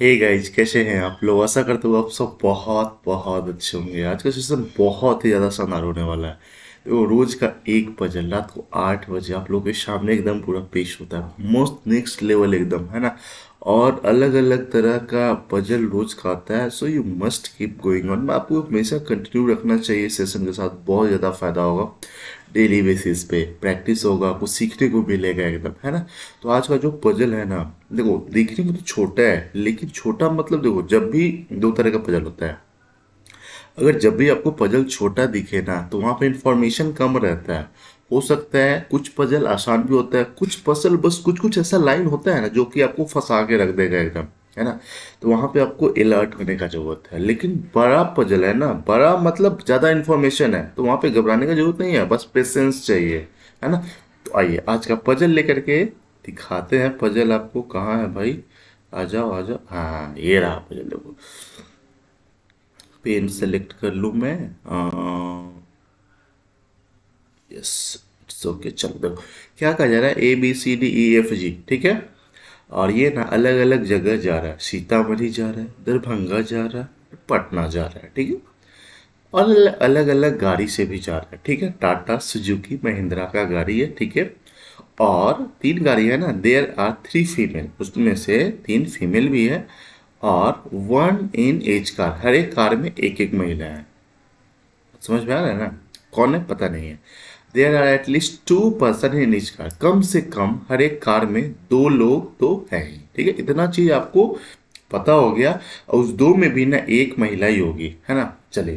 हे hey guys कैसे हैं आप लोग ऐसा करते हुए आप सब बहुत बहुत अच्छे होंगे आज का सीजन बहुत ही ज़्यादा शानदार होने वाला है वो रोज़ का एक बजे रात को आठ बजे आप लोगों के सामने एकदम पूरा पेश होता है मोस्ट नेक्स्ट लेवल एकदम है ना और अलग अलग तरह का पजल रोज खाता है so you must keep going on आपको हमेशा कंटिन्यू रखना चाहिए सेशन के साथ बहुत ज़्यादा फायदा होगा डेली बेसिस पे प्रैक्टिस होगा आपको सीखने को मिलेगा एकदम है ना तो आज का जो पजल है ना देखो देखने में तो छोटा है लेकिन छोटा मतलब देखो जब भी दो तरह का पजल होता है अगर जब भी आपको पजल छोटा दिखे ना तो वहाँ पर इंफॉर्मेशन कम रहता है हो सकता है कुछ पजल आसान भी होता है कुछ पजल बस कुछ कुछ ऐसा लाइन होता है ना जो कि आपको फंसा के रख देगा एकदम है ना तो वहाँ पे आपको अलर्ट होने का जरूरत है लेकिन बड़ा पजल है ना बड़ा मतलब ज़्यादा इन्फॉर्मेशन है तो वहाँ पे घबराने का जरूरत नहीं है बस पेशेंस चाहिए है ना तो आइए आज का पजल लेकर के दिखाते हैं पजल आपको कहाँ है भाई आ जाओ आ जाओ हाँ ये रहा पजल देखो पेन सेलेक्ट कर लूँ मैं आ, यस तो ओके चल दो क्या कहा जा रहा है A B C D E F G ठीक है और ये ना अलग अलग जगह जा रहा है सीतामढ़ी जा रहा है दरभंगा जा रहा है पटना जा रहा है ठीक है और अलग अलग गाड़ी से भी जा रहा है ठीक है टाटा सुजुकी महिंद्रा का गाड़ी है ठीक है और तीन गाड़ी है ना देर आर थ्री फीमेल उसमें से तीन फीमेल भी है और वन इन एज कार हर एक कार में एक एक महिला है समझ में आ रहा है ना कौन है पता नहीं है there are at least two person in each car कम से कम हर एक कार में दो लोग तो है ही ठीक है इतना चीज आपको पता हो गया और उस दो में भी ना एक महिला ही होगी है ना चले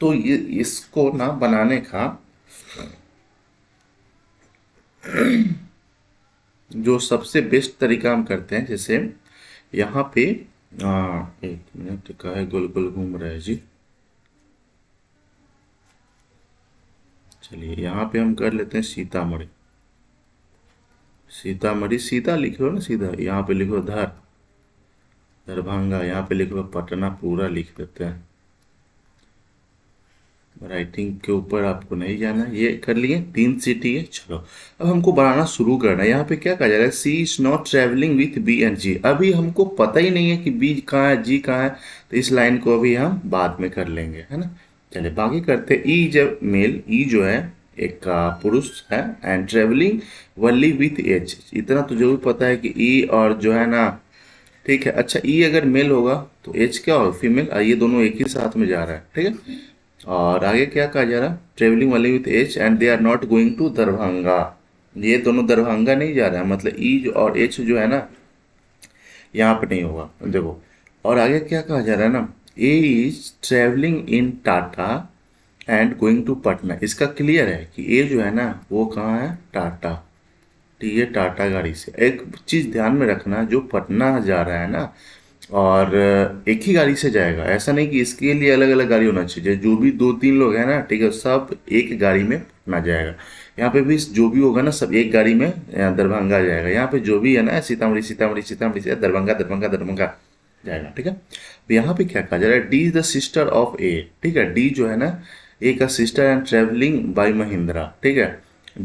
तो ये इसको ना बनाने का जो सबसे बेस्ट तरीका हम करते हैं जैसे यहाँ पे आ, हाँ, एक मिनट का है गोल गोल घूम रहा है जी चलिए यहाँ पे हम कर लेते हैं सीतामढ़ी सीतामढ़ी सीता लिखो ना सीधा यहाँ पे लिखो धर दरभंगा यहाँ पे लिखो पटना पूरा लिख देते हैं राइटिंग के ऊपर आपको नहीं जाना ये कर लिए तीन सिटी है चलो अब हमको बनाना शुरू करना है यहाँ पे क्या कहा जा रहा है C is not travelling with B and G अभी हमको पता ही नहीं है कि बी कहाँ है जी कहाँ है तो इस लाइन को अभी हम बाद में कर लेंगे है ना चलिए बाकी करते ई जब मेल ई जो है एक पुरुष है एंड ट्रेवलिंग वर्ली विथ एच इतना तो जरूर पता है कि ई और जो है ना ठीक है अच्छा ई अगर मेल होगा तो एच क्या होगा फीमेल ये दोनों एक ही साथ में जा रहा है ठीक है और आगे क्या कहा जा रहा है ट्रेवलिंग वाली with H and they are not going to Darbhanga ये दोनों दरभंगा नहीं जा रहे हैं मतलब ई और एच जो है ना यहाँ पर नहीं होगा देखो और आगे क्या कहा जा रहा है ना A is travelling in Tata and going to Patna इसका क्लियर है कि ए जो है ना वो कहाँ है टाटा ठीक है टाटा गाड़ी से एक चीज़ ध्यान में रखना जो पटना जा रहा है ना और एक ही गाड़ी से जाएगा ऐसा नहीं कि इसके लिए अलग अलग गाड़ी होना चाहिए जो भी दो तीन लोग हैं ना ठीक है सब एक गाड़ी में पटना जाएगा यहाँ पे भी जो भी होगा ना सब एक गाड़ी में दरभंगा जाएगा यहाँ पे जो भी है ना सीतामढ़ी सीतामढ़ी सीतामढ़ी से दरभंगा दरभंगा दरभंगा जाएगा ठीक है तो यहाँ पे क्या कहा जा रहा है D is the sister of A ठीक है डी जो है ना ए का sister and travelling by Mahindra ठीक है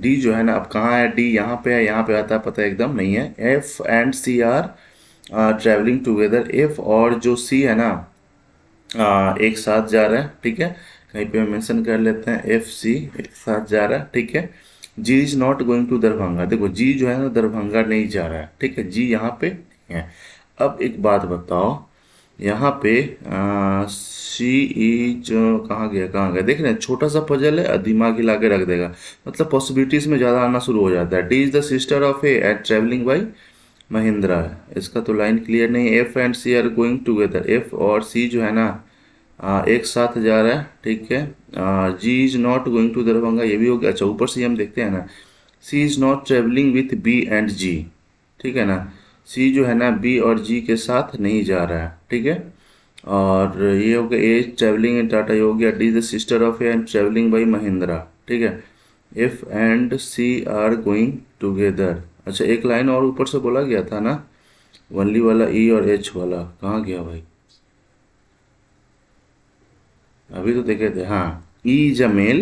डी जो है ना अब कहाँ है डी यहाँ पे है यहाँ पे आता है पता एकदम नहीं है F and C are travelling together F और जो सी है ना uh, एक साथ जा रहा है ठीक है कहीं पे मेंशन कर लेते हैं एफ सी एक साथ जा रहा है ठीक है G is not going to Darbhanga देखो जी जो है ना दरभंगा नहीं जा रहा है ठीक है जी यहाँ पे है अब एक बात बताओ यहाँ पे सी ई e जो कहाँ गया कहाँ गया देख रहे हैं छोटा सा पजल है दिमाग हिला के रख देगा मतलब पॉसिबिलिटीज में ज़्यादा आना शुरू हो जाता है D is the sister of A at travelling by Mahindra है इसका तो लाइन क्लियर नहीं F and C are going together F और सी जो है ना आ, एक साथ जा रहा है ठीक है G is not going to Darbhanga ये भी हो गया अच्छा ऊपर से हम देखते हैं ना C is not travelling with B and G ठीक है ना सी जो है ना बी और जी के साथ नहीं जा रहा है ठीक है और ये हो गया ए ट्रेवलिंग इन टाटा ये हो गया D the sister of A and travelling by Mahindra ठीक है F and C are going together अच्छा एक लाइन और ऊपर से बोला गया था ना वनली वाला ई e और एच वाला कहाँ गया भाई अभी तो देखे थे हाँ ई इज अ मेल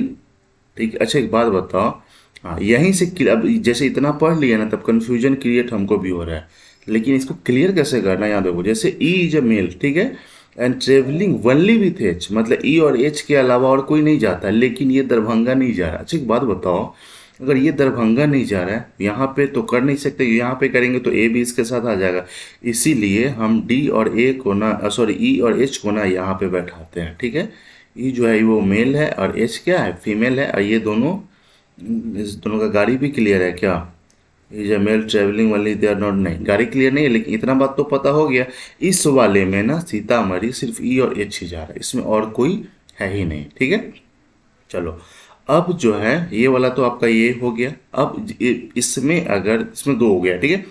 ठीक है अच्छा एक बात बताओ हाँ यहीं से अब जैसे इतना पढ़ लिया ना तब कन्फ्यूजन क्रिएट हमको भी हो रहा है लेकिन इसको क्लियर कैसे करना है याद रखो जैसे ई इज अ मेल ठीक है and travelling only with H मतलब ई e और एच के अलावा और कोई नहीं जाता लेकिन ये दरभंगा नहीं जा रहा अच्छा एक बात बताओ अगर ये दरभंगा नहीं जा रहा है यहाँ पे तो कर नहीं सकते यहाँ पे करेंगे तो ए भी इसके साथ आ जाएगा इसीलिए हम डी और ए को ना सॉरी ई e और एच को ना यहाँ पे बैठाते हैं ठीक है ई e जो है वो मेल है और एच क्या है फीमेल है और ये दोनों इस दोनों का गाड़ी भी क्लियर है क्या ये जो मेल ट्रेवलिंग वाली दे आर नॉट नहीं गाड़ी क्लियर नहीं है लेकिन इतना बात तो पता हो गया इस वाले में ना सीतामढ़ी सिर्फ ई e और एच ही जा रहा है इसमें और कोई है ही नहीं ठीक है चलो अब जो है ये वाला तो आपका ये हो गया अब इसमें अगर इसमें दो हो गया ठीक है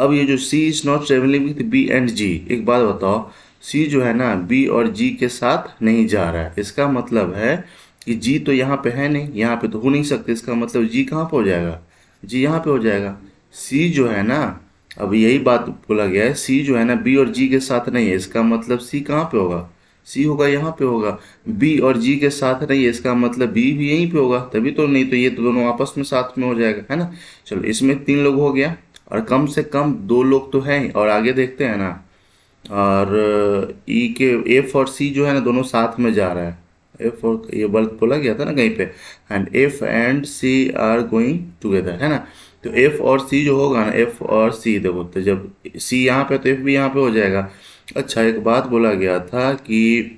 अब ये जो C is not travelling with B and G एक बात बताओ सी जो है ना बी और जी के साथ नहीं जा रहा है इसका मतलब है कि जी तो यहाँ पे है नहीं यहाँ पे तो हो नहीं सकते इसका मतलब जी कहाँ पर हो जाएगा जी यहाँ पे हो जाएगा सी जो है ना अब यही बात बोला गया है सी जो है ना बी और जी के साथ नहीं है इसका मतलब सी कहाँ पे होगा सी होगा यहाँ पे होगा बी और जी के साथ नहीं है इसका मतलब बी भी यहीं पे होगा तभी तो नहीं तो ये तो दोनों आपस में साथ में हो जाएगा है ना चलो इसमें तीन लोग हो गया और कम से कम दो लोग तो हैं और आगे देखते हैं ना और ई e के एफ और सी जो है ना दोनों साथ में जा रहा है एफ और ये बल्ब बोला गया था ना कहीं पे and F and C are going together है ना तो एफ और सी जो होगा ना एफ और सी देखो तो जब सी यहाँ पे तो एफ भी यहाँ पे हो जाएगा अच्छा एक बात बोला गया था कि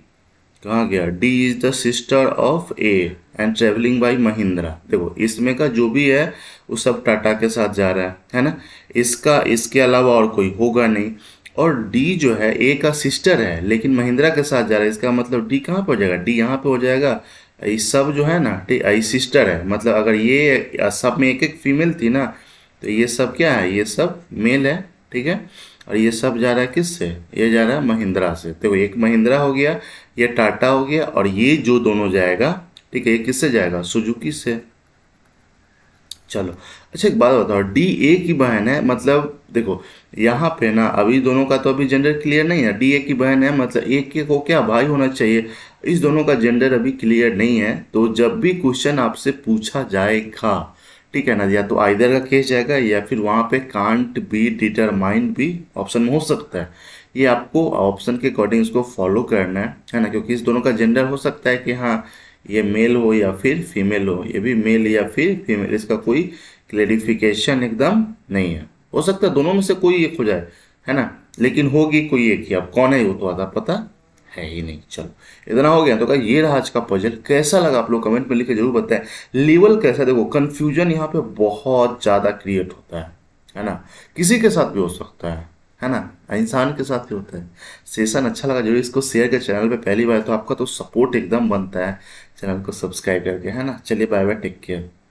कहाँ गया D is the sister of A and travelling by Mahindra देखो इसमें का जो भी है वो सब टाटा के साथ जा रहा है है ना इसका इसके अलावा और कोई होगा नहीं और डी जो है ए का सिस्टर है लेकिन महिंद्रा के साथ जा रहा है इसका मतलब डी कहाँ पर हो जाएगा डी यहाँ पर हो जाएगा ये सब जो है ना ठीक आई सिस्टर है मतलब अगर ये सब में एक एक फीमेल थी ना तो ये सब क्या है ये सब मेल है ठीक है और ये सब जा रहा है किस से ये जा रहा है महिंद्रा से तो एक महिंद्रा हो गया ये टाटा हो गया और ये जो दोनों जाएगा ठीक है ये किससे जाएगा सुजुकी से चलो अच्छा एक बात बताओ डी ए की बहन है मतलब देखो यहाँ पे ना अभी दोनों का तो अभी जेंडर क्लियर नहीं है डी ए की बहन है मतलब ए के को क्या भाई होना चाहिए इस दोनों का जेंडर अभी क्लियर नहीं है तो जब भी क्वेश्चन आपसे पूछा जाएगा ठीक है ना या तो आइधर का केस जाएगा या फिर वहाँ पे कांट बी डिटरमाइन भी ऑप्शन में हो सकता है ये आपको ऑप्शन के अकॉर्डिंग इसको फॉलो करना है है ना क्योंकि इस दोनों का जेंडर हो सकता है कि हाँ ये मेल हो या फिर फीमेल हो ये भी मेल या फिर फीमेल इसका कोई क्लेरिफिकेशन एकदम नहीं है हो सकता है दोनों में से कोई एक हो जाए है ना लेकिन होगी कोई एक ही अब कौन है वो तो आधा पता है ही नहीं चलो इतना हो गया तो क्या ये रहा आज का पजल कैसा लगा आप लोग कमेंट में लिख के जरूर बताएं लेवल कैसा देखो कन्फ्यूजन यहाँ पे बहुत ज़्यादा क्रिएट होता है है ना किसी के साथ भी हो सकता है है ना इंसान के साथ ही होता है सेशन अच्छा लगा जरूर इसको शेयर कर चैनल पे पहली बार तो आपका तो सपोर्ट एकदम बनता है चैनल को सब्सक्राइब करके है ना चलिए बाय बाय टेक केयर